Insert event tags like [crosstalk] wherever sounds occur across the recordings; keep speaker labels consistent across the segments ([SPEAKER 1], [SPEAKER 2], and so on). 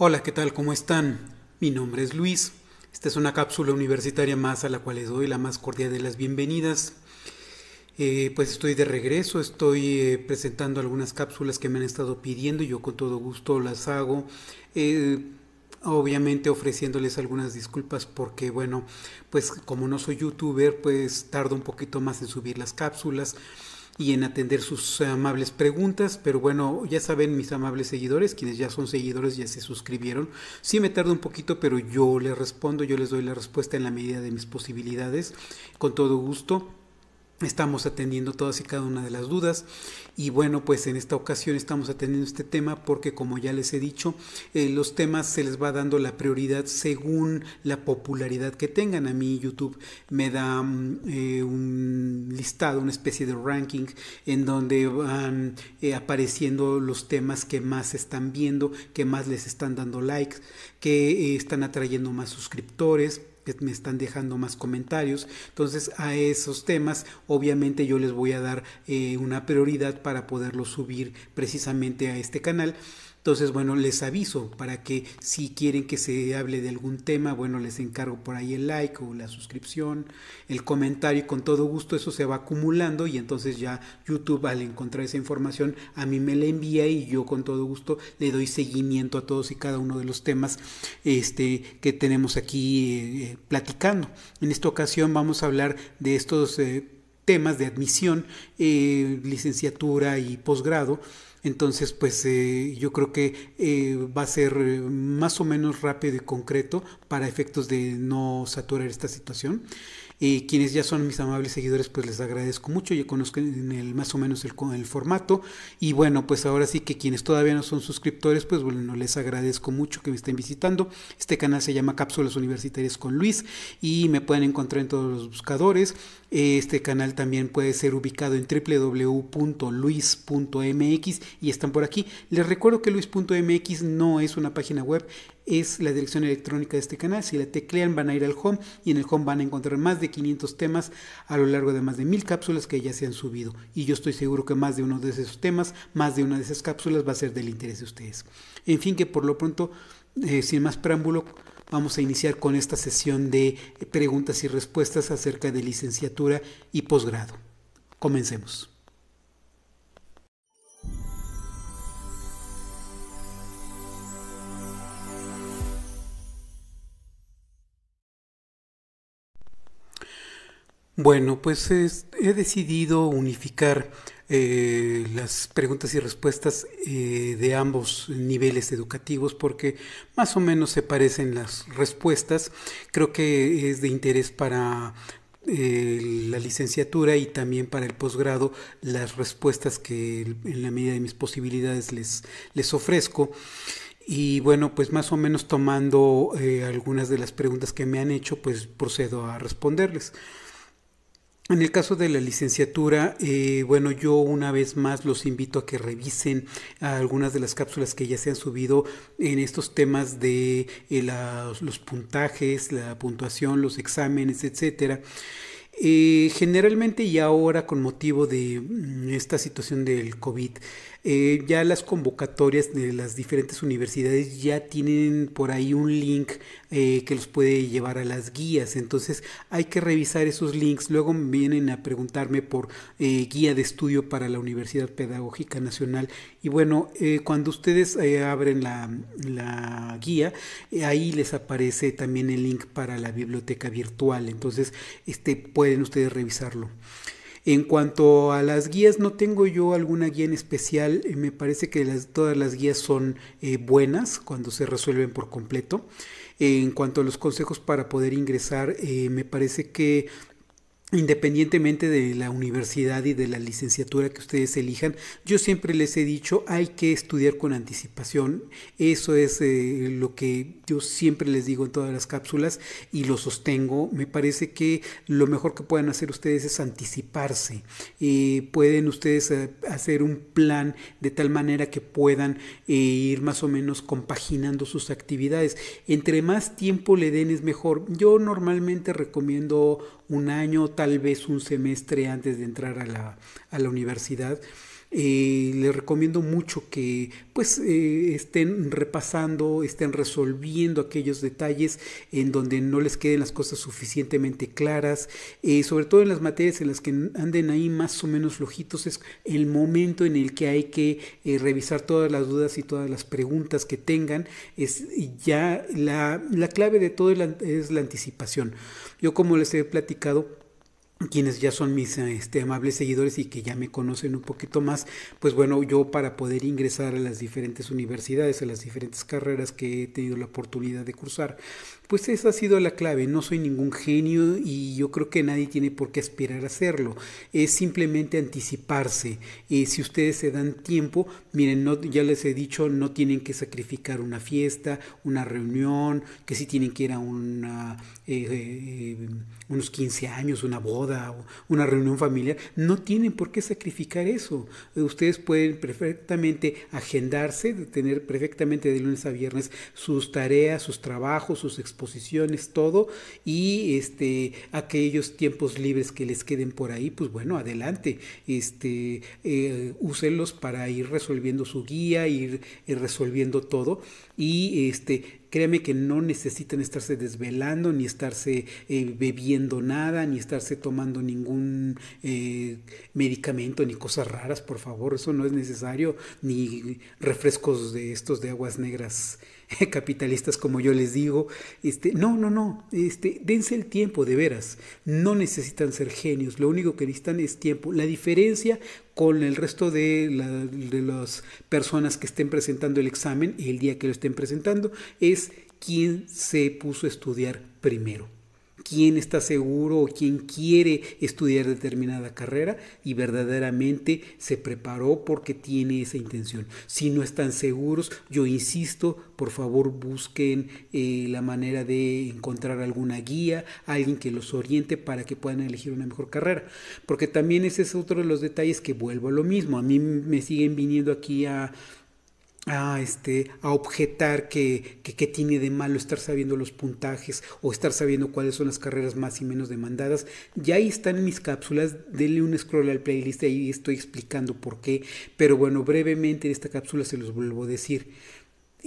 [SPEAKER 1] Hola, ¿qué tal? ¿Cómo están? Mi nombre es Luis. Esta es una cápsula universitaria más a la cual les doy la más cordial de las bienvenidas. Eh, pues estoy de regreso, estoy eh, presentando algunas cápsulas que me han estado pidiendo y yo con todo gusto las hago. Eh, obviamente ofreciéndoles algunas disculpas porque bueno, pues como no soy youtuber, pues tardo un poquito más en subir las cápsulas y en atender sus amables preguntas. Pero bueno, ya saben mis amables seguidores, quienes ya son seguidores, ya se suscribieron. Sí me tarda un poquito, pero yo les respondo, yo les doy la respuesta en la medida de mis posibilidades, con todo gusto. Estamos atendiendo todas y cada una de las dudas y bueno, pues en esta ocasión estamos atendiendo este tema porque como ya les he dicho, eh, los temas se les va dando la prioridad según la popularidad que tengan. A mí YouTube me da mm, eh, un listado, una especie de ranking en donde van eh, apareciendo los temas que más están viendo, que más les están dando likes, que están atrayendo más suscriptores me están dejando más comentarios. Entonces a esos temas obviamente yo les voy a dar eh, una prioridad para poderlo subir precisamente a este canal. Entonces, bueno, les aviso para que si quieren que se hable de algún tema, bueno, les encargo por ahí el like o la suscripción, el comentario con todo gusto eso se va acumulando y entonces ya YouTube al encontrar esa información a mí me la envía y yo con todo gusto le doy seguimiento a todos y cada uno de los temas este, que tenemos aquí eh, eh, platicando. En esta ocasión vamos a hablar de estos... Eh, temas de admisión, licenciatura y posgrado entonces, pues eh, yo creo que eh, va a ser eh, más o menos rápido y concreto para efectos de no saturar esta situación quienes ya son mis amables seguidores, pues les agradezco mucho. Ya en el, más o menos el, el formato. Y bueno, pues ahora sí que quienes todavía no son suscriptores, pues bueno, les agradezco mucho que me estén visitando. Este canal se llama Cápsulas Universitarias con Luis y me pueden encontrar en todos los buscadores. Este canal también puede ser ubicado en www.luis.mx y están por aquí. Les recuerdo que luis.mx no es una página web, es la dirección electrónica de este canal. Si la teclean van a ir al home y en el home van a encontrar más de 500 temas a lo largo de más de mil cápsulas que ya se han subido. Y yo estoy seguro que más de uno de esos temas, más de una de esas cápsulas va a ser del interés de ustedes. En fin, que por lo pronto, eh, sin más preámbulo, vamos a iniciar con esta sesión de preguntas y respuestas acerca de licenciatura y posgrado. Comencemos. Bueno, pues he decidido unificar eh, las preguntas y respuestas eh, de ambos niveles educativos porque más o menos se parecen las respuestas. Creo que es de interés para eh, la licenciatura y también para el posgrado las respuestas que en la medida de mis posibilidades les, les ofrezco. Y bueno, pues más o menos tomando algunas de las preguntas que me han hecho, pues procedo a responderles. En el caso de la licenciatura, eh, bueno, yo una vez más los invito a que revisen algunas de las cápsulas que ya se han subido en estos temas de eh, los puntajes, la puntuación, los exámenes, etcétera. Eh, generalmente y ahora con motivo de mm, esta situación del COVID, eh, ya las convocatorias de las diferentes universidades ya tienen por ahí un link eh, que los puede llevar a las guías. Entonces hay que revisar esos links. Luego vienen a preguntarme por eh, guía de estudio para la Universidad Pedagógica Nacional. Y bueno, cuando ustedes abren la, la guía, ahí les aparece también el link para la biblioteca virtual. Entonces este, pueden ustedes revisarlo. En cuanto a las guías, no tengo yo alguna guía en especial. Eh, me parece que todas las guías son eh, buenas cuando se resuelven por completo. En cuanto a los consejos para poder ingresar, eh, me parece que Independientemente de la universidad y de la licenciatura que ustedes elijan, yo siempre les he dicho, hay que estudiar con anticipación. Eso es eh, lo que yo siempre les digo en todas las cápsulas y lo sostengo. Me parece que lo mejor que pueden hacer ustedes es anticiparse. Eh, pueden ustedes eh, hacer un plan de tal manera que puedan ir más o menos compaginando sus actividades. Entre más tiempo le den es mejor. Yo normalmente recomiendo un año, tal vez un semestre antes de entrar a la, a la universidad, eh, les recomiendo mucho que pues eh, estén repasando, estén resolviendo aquellos detalles en donde no les queden las cosas suficientemente claras, eh, sobre todo en las materias en las que anden ahí más o menos flojitos, es el momento en el que hay que revisar todas las dudas y todas las preguntas que tengan, es ya la, clave de todo es la anticipación. Yo como les he platicado, quienes ya son mis este, amables seguidores y que ya me conocen un poquito más, pues bueno, yo para poder ingresar a las diferentes universidades, a las diferentes carreras que he tenido la oportunidad de cursar, pues esa ha sido la clave. No soy ningún genio y yo creo que nadie tiene por qué aspirar a hacerlo. Es simplemente anticiparse. Y si ustedes se dan tiempo, miren, ya les he dicho, no tienen que sacrificar una fiesta, una reunión, que si tienen que ir a una... Eh, eh, unos 15 años, una boda, una reunión familiar. No tienen por qué sacrificar eso. Eh, ustedes pueden perfectamente agendarse, tener perfectamente de lunes a viernes sus tareas, sus trabajos, sus exposiciones, todo. Y este, aquellos tiempos libres que les queden por ahí, pues bueno, adelante. Este, eh, para ir resolviendo su guía, ir, ir resolviendo todo. Y este, créame que no necesitan estarse desvelando, ni estarse eh, bebiendo nada, ni estarse tomando ningún eh, medicamento, ni cosas raras, por favor, eso no es necesario, ni refrescos de estos de aguas negras [laughs] capitalistas como yo les digo. Este, no, no, no, este, dense el tiempo de veras. No necesitan ser genios, lo único que necesitan es tiempo. La diferencia con el resto de, las personas que estén presentando el examen y el día que lo estén presentando es quién se puso a estudiar primero quién está seguro o quién quiere estudiar determinada carrera y verdaderamente se preparó porque tiene esa intención. Si no están seguros, yo insisto, por favor busquen eh, la manera de encontrar alguna guía, alguien que los oriente para que puedan elegir una mejor carrera. Porque también ese es otro de los detalles que vuelvo a lo mismo. A mí me siguen viniendo aquí a a, este, a objetar que, que, tiene de malo estar sabiendo los puntajes o estar sabiendo cuáles son las carreras más y menos demandadas. Ya ahí están mis cápsulas, denle un scroll al playlist, ahí estoy explicando por qué, pero bueno, brevemente en esta cápsula se los vuelvo a decir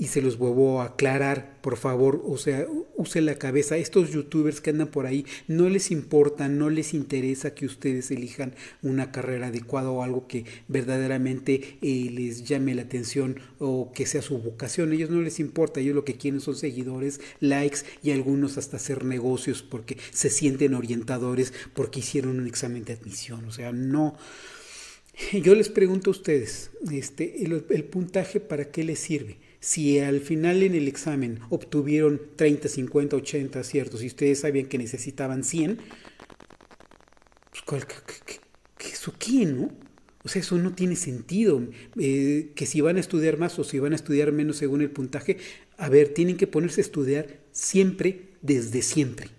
[SPEAKER 1] y se los vuelvo a aclarar, por favor, o sea, use la cabeza. Estos youtubers que andan por ahí no les importa, no les interesa que ustedes elijan una carrera adecuada o algo que verdaderamente eh, les llame la atención o que sea su vocación. ellos no les importa, ellos lo que quieren son seguidores, likes y algunos hasta hacer negocios porque se sienten orientadores porque hicieron un examen de admisión. O sea, no. Yo les pregunto a ustedes, este, el puntaje para qué les sirve si al final en el examen obtuvieron 30, 50, 80 aciertos y ustedes sabían que necesitaban 100, pues, qué, qué, eso qué, no? O sea, eso no tiene sentido. Eh, que si van a estudiar más o si van a estudiar menos según el puntaje, a ver, tienen que ponerse a estudiar siempre, desde siempre.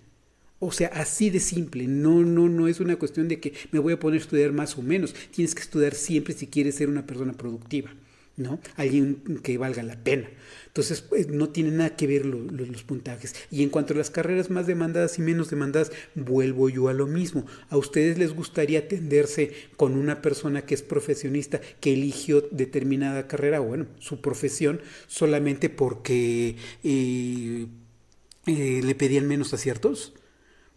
[SPEAKER 1] O sea, así de simple. No, no, no es una cuestión de que me voy a poner a estudiar más o menos. Tienes que estudiar siempre si quieres ser una persona productiva. ¿no? Alguien que valga la pena. Entonces, pues, no tiene nada que ver los puntajes. Y en cuanto a las carreras más demandadas y menos demandadas, vuelvo yo a lo mismo. ¿A ustedes les gustaría atenderse con una persona que es profesionista, que eligió determinada carrera, o bueno, su profesión, solamente porque eh, eh, le pedían menos aciertos?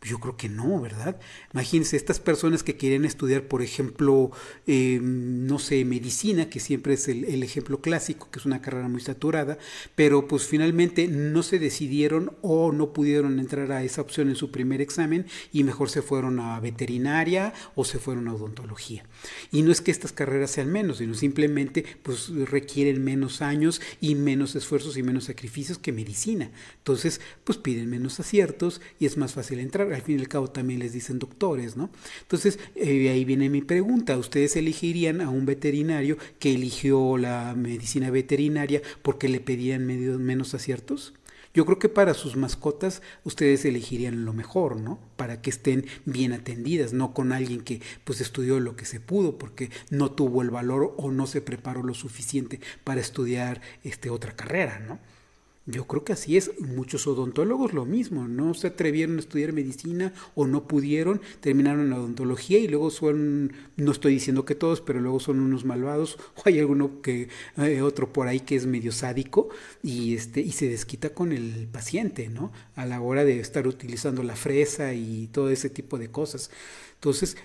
[SPEAKER 1] Yo creo que no, ¿verdad? Imagínense, estas personas que quieren estudiar, por ejemplo, eh, no sé, medicina, que siempre es el, el, ejemplo clásico, que es una carrera muy saturada, pero pues finalmente no se decidieron o no pudieron entrar a esa opción en su primer examen y mejor se fueron a veterinaria o se fueron a odontología. Y no es que estas carreras sean menos, sino simplemente pues requieren menos años y menos esfuerzos y menos sacrificios que medicina. Entonces, pues piden menos aciertos y es más fácil entrar al fin y al cabo también les dicen doctores, ¿no? Entonces, eh, ahí viene mi pregunta, ¿ustedes elegirían a un veterinario que eligió la medicina veterinaria porque le pedían menos aciertos? Yo creo que para sus mascotas ustedes elegirían lo mejor, ¿no? Para que estén bien atendidas, no con alguien que pues estudió lo que se pudo porque no tuvo el valor o no se preparó lo suficiente para estudiar este otra carrera, ¿no? Yo creo que así es. Muchos odontólogos lo mismo. No se atrevieron a estudiar medicina o no pudieron, terminaron la odontología y luego son, no estoy diciendo que todos, pero luego son unos malvados o [laughs] hay alguno que, eh, otro por ahí que es medio sádico y, este, y se desquita con el paciente, ¿no? A la hora de estar utilizando la fresa y todo ese tipo de cosas. Entonces,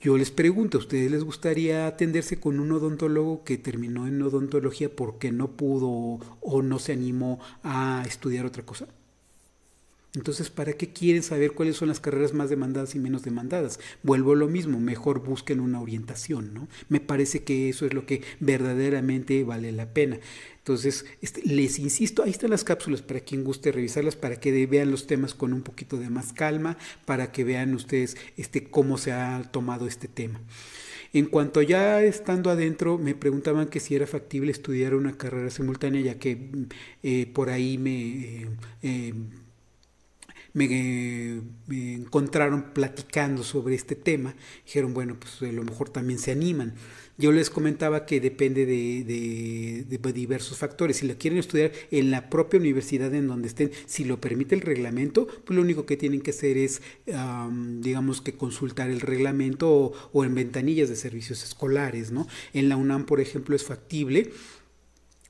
[SPEAKER 1] yo les pregunto, ¿a ustedes les gustaría atenderse con un odontólogo que terminó en odontología porque no pudo o no se animó a estudiar otra cosa? Entonces, ¿para qué quieren saber cuáles son las carreras más demandadas y menos demandadas? Vuelvo a lo mismo, mejor busquen una orientación, ¿no? Me parece que eso es lo que verdaderamente vale la pena. Entonces, este, les insisto, ahí están las cápsulas para quien guste revisarlas, para que vean los temas con un poquito de más calma, para que vean ustedes este, cómo se ha tomado este tema. En cuanto ya estando adentro, me preguntaban que si era factible estudiar una carrera simultánea, ya que mm, eh, por ahí me... Eh, eh, me, encontraron platicando sobre este tema. Dijeron, bueno, pues a lo mejor también se animan. Yo les comentaba que depende de, pues, diversos factores. Si lo quieren estudiar en la propia universidad en donde estén, si lo permite el reglamento, pues lo único que tienen que hacer es, digamos que consultar el reglamento o en ventanillas de servicios escolares, ¿no? En la UNAM, por ejemplo, es factible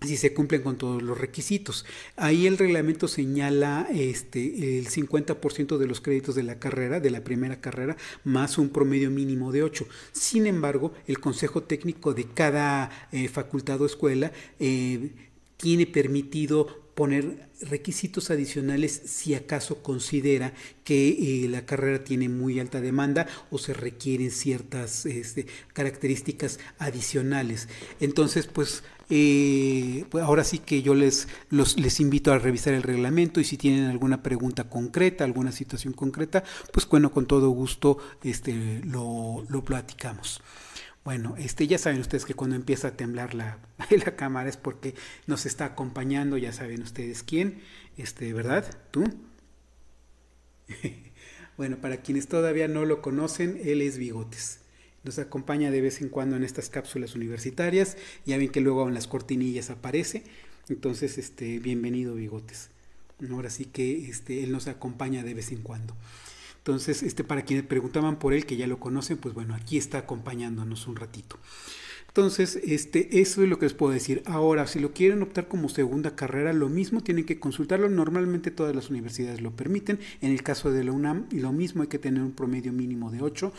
[SPEAKER 1] si se cumplen con todos los requisitos. Ahí el reglamento señala este, el 50% de los créditos de la carrera, de la primera carrera, más un promedio mínimo de 8. Sin embargo, el Consejo Técnico de cada eh, facultad o escuela eh, tiene permitido poner requisitos adicionales si acaso considera que eh, la carrera tiene muy alta demanda o se requieren ciertas este, características adicionales. Entonces, pues eh, pues, ahora sí que yo les, les invito a revisar el reglamento y si tienen alguna pregunta concreta, alguna situación concreta, pues bueno, con todo gusto este, lo, platicamos. Bueno, este, ya saben ustedes que cuando empieza a temblar la, [laughs] la, cámara es porque nos está acompañando, ya saben ustedes quién, este, ¿verdad? ¿Tú? [laughs] bueno, para quienes todavía no lo conocen, él es Bigotes nos acompaña de vez en cuando en estas cápsulas universitarias. Ya ven que luego en las cortinillas aparece. Entonces, este, bienvenido Bigotes. Ahora sí que este, él nos acompaña de vez en cuando. Entonces, este, para quienes preguntaban por él, que ya lo conocen, pues bueno, aquí está acompañándonos un ratito. Entonces, este, eso es lo que les puedo decir. Ahora, si lo quieren optar como segunda carrera, lo mismo tienen que consultarlo. Normalmente todas las universidades lo permiten. En el caso de la UNAM, lo mismo hay que tener un promedio mínimo de 8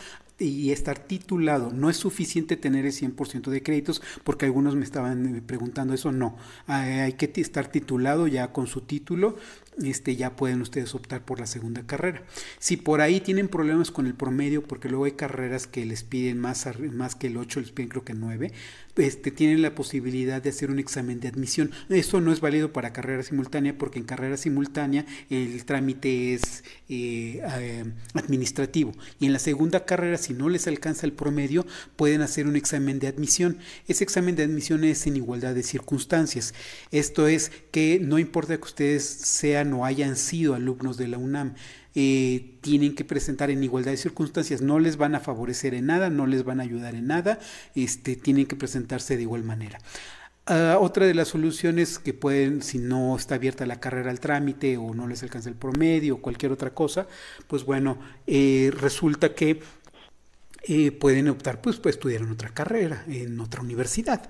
[SPEAKER 1] y estar titulado. No es suficiente tener el 100% de créditos porque algunos me estaban eh, preguntando eso. No, hay que estar titulado ya con su título. Este, ya pueden ustedes optar por la segunda carrera. Si por ahí tienen problemas con el promedio, porque luego hay carreras que les piden más, más que el 8, les piden creo que 9, este, tienen la posibilidad de hacer un examen de admisión. Eso no es válido para carrera simultánea, porque en carrera simultánea el trámite es eh, eh, administrativo. Y en la segunda carrera si no les alcanza el promedio, pueden hacer un examen de admisión. Ese examen de admisión es en igualdad de circunstancias. Esto es que no importa que ustedes sean o hayan sido alumnos de la UNAM, eh, tienen que presentar en igualdad de circunstancias. No les van a favorecer en nada, no les van a ayudar en nada, este, tienen que presentarse de igual manera. Ah, otra de las soluciones que pueden, si no está abierta la carrera al trámite o no les alcanza el promedio o cualquier otra cosa, pues bueno, eh, resulta que eh, pueden optar pues pues estudiar en otra carrera, en otra universidad.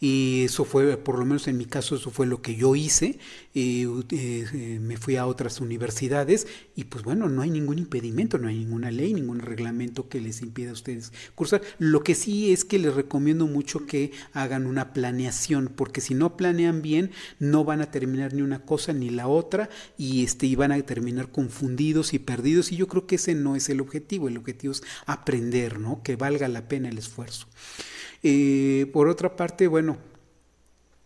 [SPEAKER 1] Y eso fue, por lo menos en mi caso, eso fue lo que yo hice. Eh, eh, me fui a otras universidades y pues bueno, no hay ningún impedimento, no hay ninguna ley, ningún reglamento que les impida a ustedes cursar. Lo que sí es que les recomiendo mucho que hagan una planeación, porque si no planean bien, no van a terminar ni una cosa ni la otra y, este, y van a terminar confundidos y perdidos. Y yo creo que ese no es el objetivo, el objetivo es aprender que valga la pena el esfuerzo. Eh, por otra parte, bueno,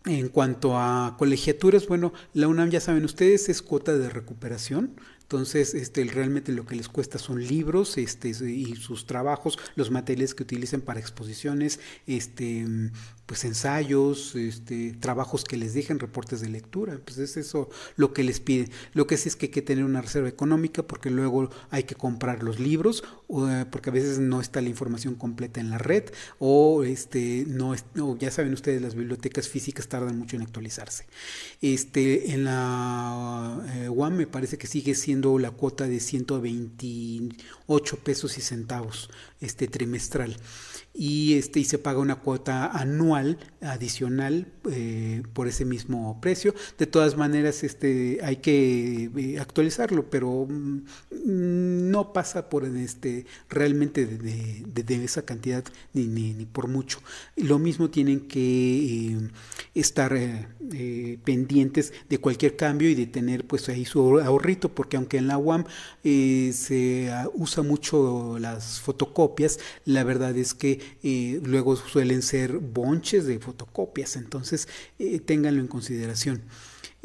[SPEAKER 1] en cuanto a colegiaturas, bueno, la UNAM ya saben ustedes es cuota de recuperación, entonces, este, realmente lo que les cuesta son libros este, y sus trabajos, los materiales que utilicen para exposiciones, este, pues ensayos, este, trabajos que les dejen, reportes de lectura, pues es eso lo que les piden. Lo que sí es que hay que tener una reserva económica porque luego hay que comprar los libros, o, eh, porque a veces no está la información completa en la red, o este, no, ya saben ustedes, las bibliotecas físicas tardan mucho en actualizarse. Este, en la eh, UAM me parece que sigue siendo la cuota de 128 pesos y centavos este, trimestral y, este, y se paga una cuota anual adicional eh, por ese mismo precio. De todas maneras, este, hay que eh, actualizarlo, pero mm, no pasa por este, realmente de, esa cantidad ni, ni, por mucho. Lo mismo tienen que eh, estar pendientes de cualquier cambio y de tener pues ahí su ahorrito, porque aunque en la UAM se ah, usa mucho las fotocopias, la verdad es que luego suelen ser bonches de fotocopias, entonces eh, ténganlo en consideración.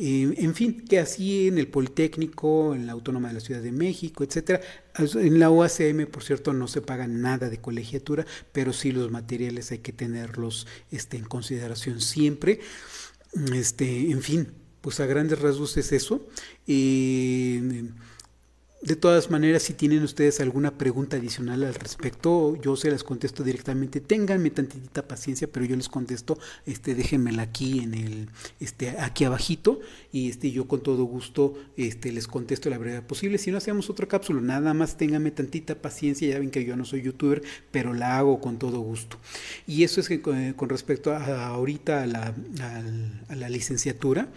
[SPEAKER 1] Eh, en fin, que así en el Politécnico, en la Autónoma de la Ciudad de México, etcétera. En la OACM, por cierto, no se paga nada de colegiatura, pero sí los materiales hay que tenerlos este, en consideración siempre. Este, en fin, pues a grandes rasgos es eso. Eh, de todas maneras, si tienen ustedes alguna pregunta adicional al respecto, yo se las contesto directamente. Ténganme tantita paciencia, pero yo les contesto. Este, déjenmela aquí en el, este, aquí abajito y este, yo con todo gusto, este, les contesto la brevedad posible. Si no hacemos otra cápsula, nada más ténganme tantita paciencia. Ya ven que yo no soy youtuber, pero la hago con todo gusto. Y eso es que eh, con, respecto a, ahorita a la, a la licenciatura.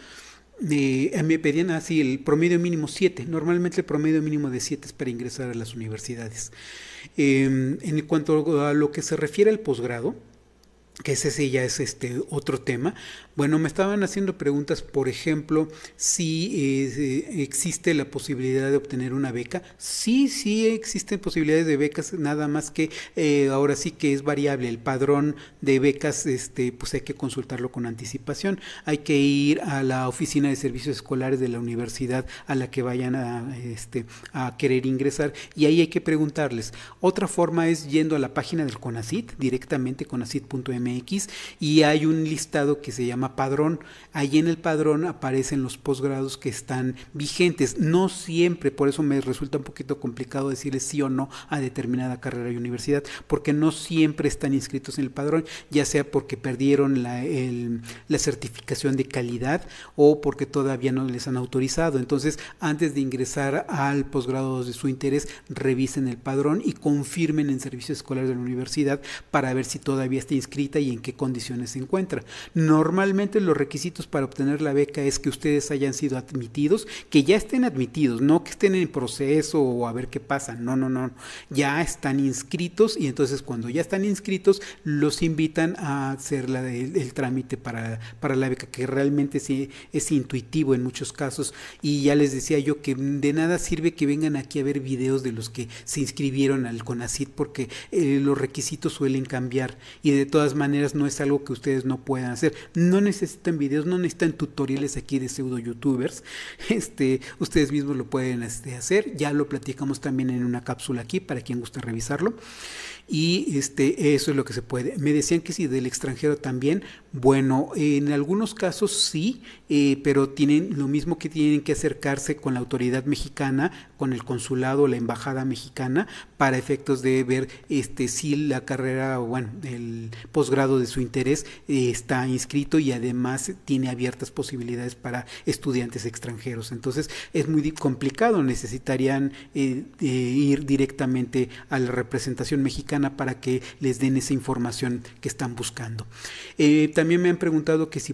[SPEAKER 1] Eh, me pedían así el promedio mínimo 7. Normalmente el promedio mínimo de 7 es para ingresar a las universidades. Em, en cuanto a lo que se refiere al posgrado, que ese sí ya es este otro tema. Bueno, me estaban haciendo preguntas, por ejemplo, si eh, existe la posibilidad de obtener una beca. Sí, sí existen posibilidades de becas, nada más que eh, ahora sí que es variable. El padrón de becas, este, pues hay que consultarlo con anticipación. Hay que ir a la oficina de servicios escolares de la universidad a la que vayan a, este, a querer ingresar y ahí hay que preguntarles. Otra forma es yendo a la página del CONACIT, directamente conacit.mx y hay un listado que se llama padrón. Ahí en el padrón aparecen los posgrados que están vigentes. No siempre, por eso me resulta un poquito complicado decirle sí o no a determinada carrera y universidad, porque no siempre están inscritos en el padrón, ya sea porque perdieron la, la certificación de calidad o porque todavía no les han autorizado. Entonces, antes de ingresar al posgrado de su interés, revisen el padrón y confirmen en servicios escolares de la universidad para ver si todavía está inscrito y en qué condiciones se encuentra. Normalmente los requisitos para obtener la beca es que ustedes hayan sido admitidos, que ya estén admitidos, no que estén en proceso o a ver qué pasa, no, no, no, ya están inscritos y entonces cuando ya están inscritos los invitan a hacer la, el, trámite para, la beca, que realmente sí, es intuitivo en muchos casos y ya les decía yo que de nada sirve que vengan aquí a ver videos de los que se inscribieron al CONACID porque eh, los requisitos suelen cambiar y de todas maneras maneras no es algo que ustedes no puedan hacer. No necesitan videos, no necesitan tutoriales aquí de pseudo youtubers. [laughs] Este, ustedes mismos lo pueden este, hacer. Ya lo platicamos también en una cápsula aquí para quien guste revisarlo y este, eso es lo que se puede. Me decían que si del extranjero también, bueno, en algunos casos sí, eh, pero tienen lo mismo que tienen que acercarse con la autoridad mexicana, con el consulado o la embajada mexicana, para efectos de ver este, si la carrera, bueno, el posgrado de su interés eh, está inscrito y además tiene abiertas posibilidades para estudiantes extranjeros. Entonces es muy complicado, necesitarían eh, ir directamente a la representación mexicana para que les den esa información que están buscando. Eh, también me han preguntado que si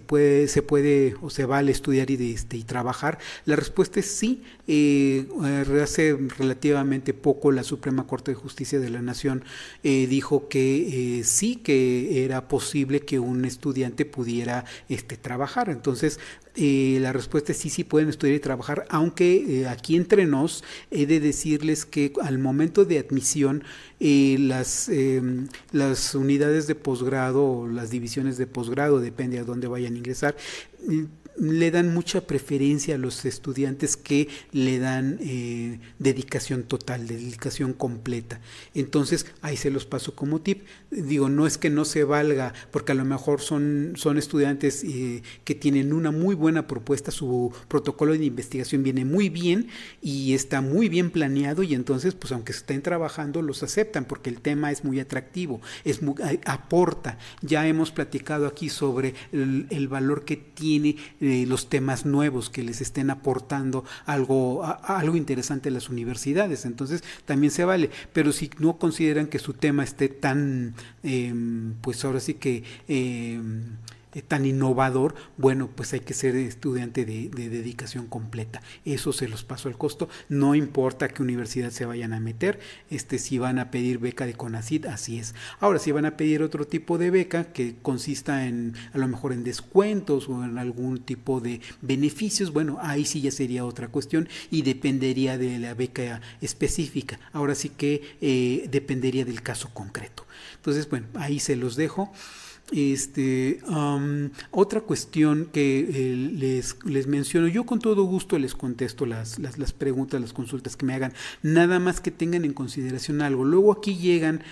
[SPEAKER 1] se puede o se vale estudiar este, y, trabajar. La respuesta es sí. Eh, hace relativamente poco la Suprema Corte de Justicia de la Nación eh, dijo que sí, que era posible que un estudiante pudiera este, trabajar. Entonces, eh, la respuesta es sí, sí pueden estudiar y trabajar, aunque eh, aquí entre nos he de decirles que al momento de admisión eh, las, em, las unidades de posgrado o las divisiones de posgrado, depende a dónde vayan a ingresar, le dan mucha preferencia a los estudiantes que le dan eh, dedicación total, dedicación completa. Entonces, ahí se los paso como tip. Digo, no es que no se valga, porque a lo mejor son, son estudiantes eh, que tienen una muy buena propuesta, su protocolo de investigación viene muy bien y está muy bien planeado y entonces, pues aunque estén trabajando, los aceptan porque el tema es muy atractivo, es aporta. Ya hemos platicado aquí sobre el, valor que tiene. Eh, eh, los temas nuevos que les estén aportando algo, algo interesante a las universidades. Entonces también se vale, pero si no consideran que su tema esté tan, em, pues ahora sí que... Em, tan innovador, bueno, pues hay que ser estudiante de, dedicación completa. Eso se los paso al costo. No importa qué universidad se vayan a meter, este, si van a pedir beca de CONACID, así es. Ahora, si van a pedir otro tipo de beca que consista en, a lo mejor en descuentos o en algún tipo de beneficios, bueno, ahí sí ya sería otra cuestión y dependería de la beca específica. Ahora sí que eh, dependería del caso concreto. Entonces, bueno, ahí se los dejo. Este, otra cuestión que eh, les, les, menciono, yo con todo gusto les contesto las, preguntas, las consultas que me hagan, nada más que tengan en consideración algo. Luego aquí llegan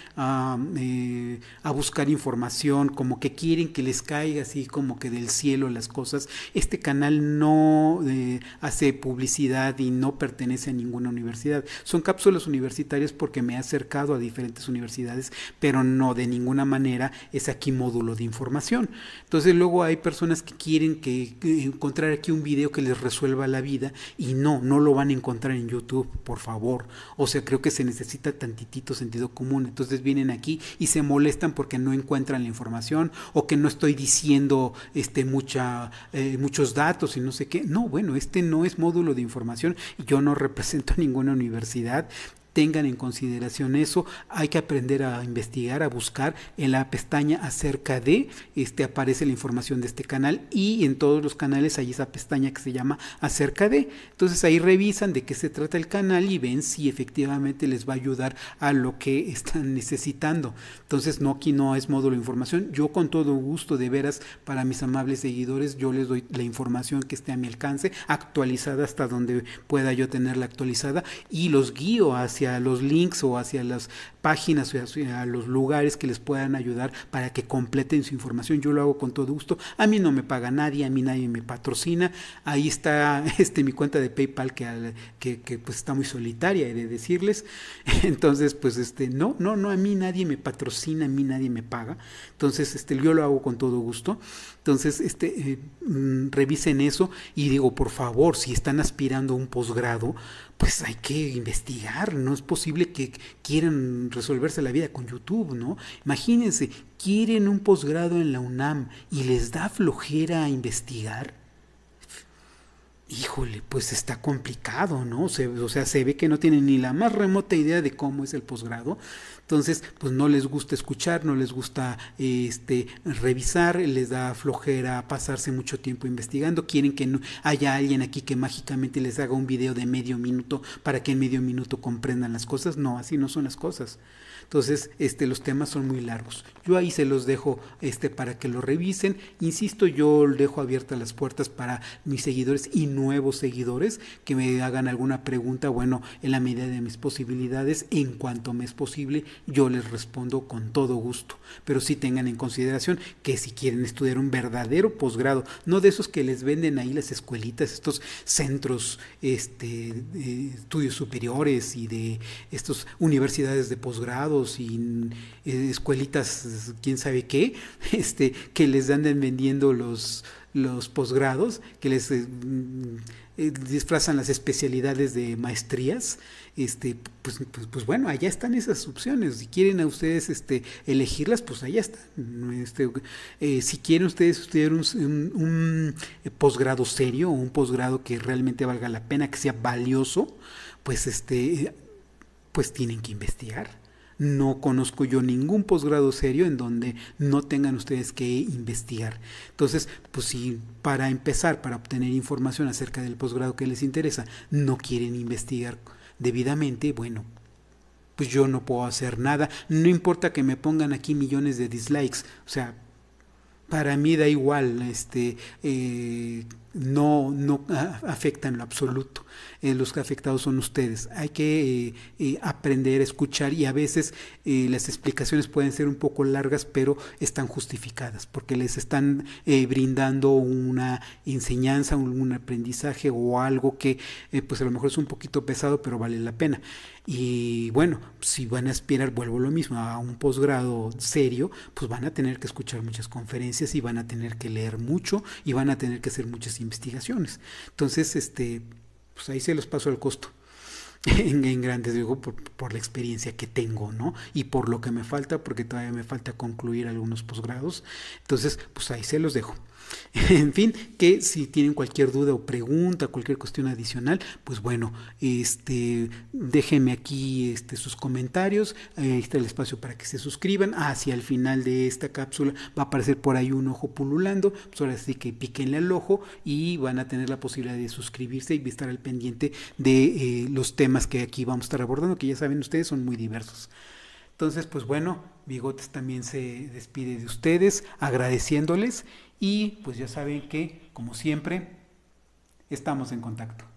[SPEAKER 1] eh, a, buscar información, como que quieren que les caiga así como que del cielo las cosas. Este canal no eh, hace publicidad y no pertenece a ninguna universidad. Son cápsulas universitarias porque me he acercado a diferentes universidades, pero no de ninguna manera es aquí modular de información. Entonces luego hay personas que quieren que, encontrar aquí un video que les resuelva la vida y no, no lo van a encontrar en YouTube, por favor. O sea, creo que se necesita tantitito sentido común. Entonces vienen aquí y se molestan porque no encuentran la información o que no estoy diciendo este mucha eh, muchos datos y no sé qué. No, bueno, este no es módulo de información. Yo no represento a [laughs] ninguna universidad tengan en consideración eso, hay que aprender a investigar, a buscar en la pestaña acerca de, este aparece la información de este canal y en todos los canales hay esa pestaña que se llama acerca de. Entonces ahí revisan de qué se trata el canal y ven si efectivamente les va a ayudar a lo que [laughs] están necesitando. Entonces no aquí no es módulo de información. Yo con todo gusto de veras para mis amables seguidores yo les doy la información que esté a mi alcance actualizada hasta donde pueda yo tenerla actualizada y los guío hacia los links o hacia las, páginas, a, los lugares que les puedan ayudar para que completen su información. Yo lo hago con todo gusto. A mí no me paga nadie, a mí nadie me patrocina. Ahí está [laughs] este, mi cuenta de PayPal que, que, pues está muy solitaria, he de decirles. [laughs] Entonces, pues este, no, no, no, a mí nadie me patrocina, a mí nadie me paga. Entonces, este, yo lo hago con todo gusto. Entonces, este, eh, mm, revisen eso y digo, por favor, si están aspirando a un posgrado, pues hay que investigar. No es posible que quieran resolverse la vida con YouTube, ¿no? Imagínense, quieren un posgrado en la UNAM y les da flojera a investigar híjole, pues está complicado, ¿no? o sea, se ve que no tienen ni la más remota idea de cómo es el posgrado. Entonces, pues no les gusta escuchar, no les gusta este, revisar, les da flojera pasarse mucho tiempo investigando, quieren que haya alguien aquí que mágicamente les haga un video de medio minuto para que en medio minuto comprendan las cosas. No, así no son las cosas. Entonces, este, los temas son muy largos. Yo ahí se los dejo este, para que lo revisen. Insisto, yo dejo abiertas las puertas para mis seguidores y nuevos seguidores que me hagan alguna pregunta, bueno, en la medida de mis posibilidades, en cuanto me es posible, yo les respondo con todo gusto. Pero sí tengan en consideración que si quieren estudiar un verdadero posgrado, no de esos que les venden ahí las escuelitas, estos centros este, de estudios superiores y de estas universidades de posgrado, y eh, escuelitas, quién sabe qué, [laughs] este, que les anden vendiendo los, los posgrados, que les eh, mm, eh, disfrazan las especialidades de maestrías, este, pues, pues, pues, bueno, allá están esas opciones. Si quieren a ustedes este, elegirlas, pues allá está este, si quieren ustedes tener un, posgrado serio, un posgrado que realmente valga la pena, que sea valioso, pues este, pues tienen que investigar no conozco yo ningún posgrado serio en donde no tengan ustedes que investigar. Entonces, pues si para empezar, para obtener información acerca del posgrado que les interesa, no quieren investigar debidamente, bueno, pues yo no puedo hacer nada. No importa que me pongan aquí millones de dislikes. O sea, para mí da igual, este... Eh, no, no ah, afecta en lo absoluto. Eh, los afectados son ustedes. Hay que eh, eh, aprender a escuchar y a veces eh, las explicaciones pueden ser un poco largas, pero están justificadas porque les están brindando una enseñanza, un, aprendizaje o algo que pues a lo mejor es un poquito pesado, pero vale la pena. Y bueno, si van a aspirar, vuelvo lo mismo, a un posgrado serio, pues van a tener que escuchar muchas conferencias y van a tener que leer mucho y van a tener que hacer muchas investigaciones. Entonces, este, pues ahí se los paso el costo en, grandes, digo, por, la experiencia que tengo, ¿no? Y por lo que me falta, porque todavía me falta concluir algunos posgrados. Entonces, pues ahí se los dejo. [laughs] En fin, que si tienen cualquier duda o pregunta, cualquier cuestión adicional, pues bueno, este, déjenme aquí este, sus comentarios, ahí está el espacio para que se suscriban, hacia ah, el final de esta cápsula va a aparecer por ahí un ojo pululando, pues ahora sí que piquenle al ojo y van a tener la posibilidad de suscribirse y estar al pendiente de eh, los temas que aquí vamos a estar abordando, que ya saben ustedes son muy diversos. Entonces, pues bueno, Bigotes también se despide de ustedes agradeciéndoles y pues ya saben que, como siempre, estamos en contacto.